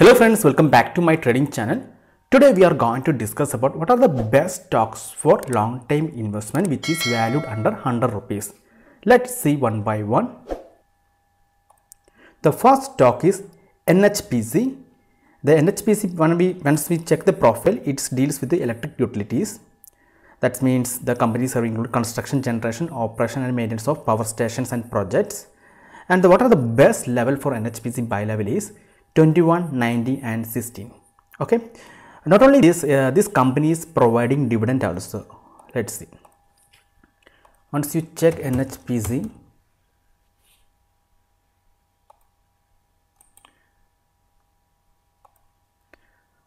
Hello friends, welcome back to my trading channel. Today we are going to discuss about what are the best stocks for long time investment which is valued under 100 rupees. Let's see one by one. The first stock is NHPC. The NHPC when we once we check the profile it deals with the electric utilities. That means the companies are include construction, generation, operation and maintenance of power stations and projects. And the, what are the best level for NHPC buy level is 21, 19 and 16. Okay. Not only this, uh, this company is providing dividend also. Let's see. Once you check NHPC,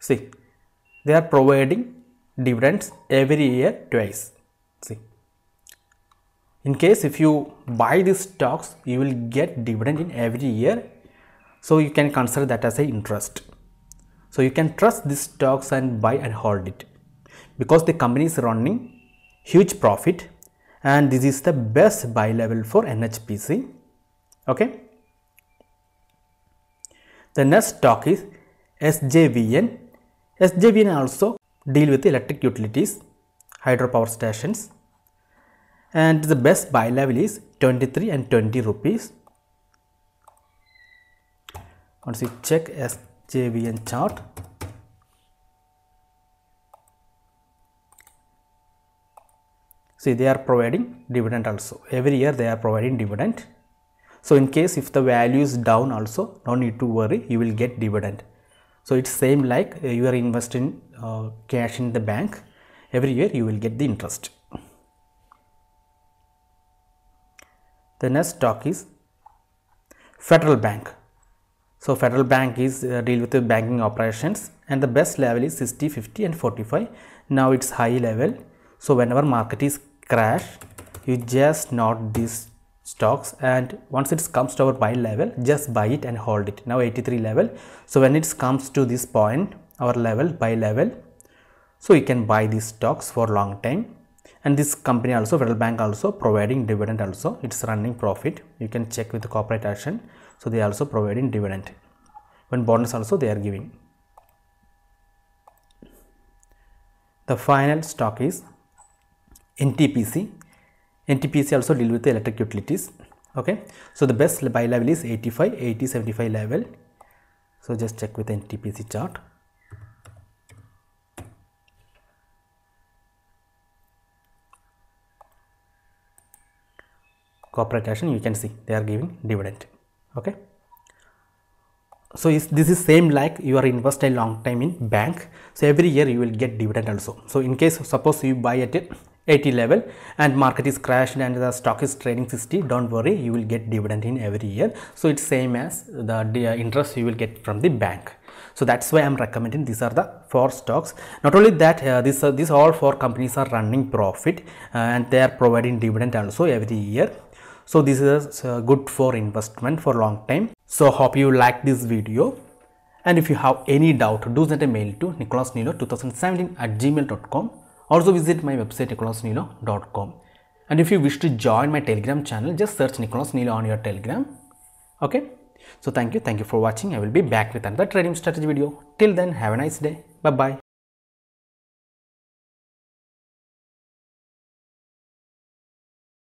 see they are providing dividends every year twice. See, in case if you buy these stocks, you will get dividend in every year so you can consider that as a interest. So you can trust these stocks and buy and hold it because the company is running huge profit and this is the best buy level for NHPC. Okay. The next stock is SJVN. SJVN also deal with electric utilities, hydropower stations and the best buy level is 23 and 20 rupees once you check SJVN chart. See they are providing dividend also. Every year they are providing dividend. So in case if the value is down also no need to worry you will get dividend. So it's same like uh, you are investing uh, cash in the bank every year you will get the interest. The next stock is Federal Bank. So Federal Bank is uh, deal with the banking operations and the best level is 60, 50 and 45. Now it's high level. So whenever market is crash, you just note these stocks and once it comes to our buy level, just buy it and hold it. Now 83 level. So when it comes to this point, our level, buy level, so you can buy these stocks for long time and this company also federal bank also providing dividend also it's running profit you can check with the corporate action so they also providing dividend when bonus also they are giving the final stock is ntpc ntpc also deal with the electric utilities okay so the best buy level is 85 80 75 level so just check with ntpc chart corporate action you can see they are giving dividend okay so this is same like you are invested a long time in bank so every year you will get dividend also so in case suppose you buy at 80 level and market is crashed and the stock is trading 60 don't worry you will get dividend in every year so it's same as the interest you will get from the bank so that's why i'm recommending these are the four stocks not only that uh, these uh, these all four companies are running profit uh, and they are providing dividend also every year so this is uh, good for investment for long time. So hope you like this video. And if you have any doubt, do send a mail to nicholasnilo2017 at gmail.com. Also visit my website nicholasnilo.com. And if you wish to join my telegram channel, just search Nicholas Nilo on your telegram. Okay. So thank you. Thank you for watching. I will be back with another trading strategy video. Till then, have a nice day. Bye-bye.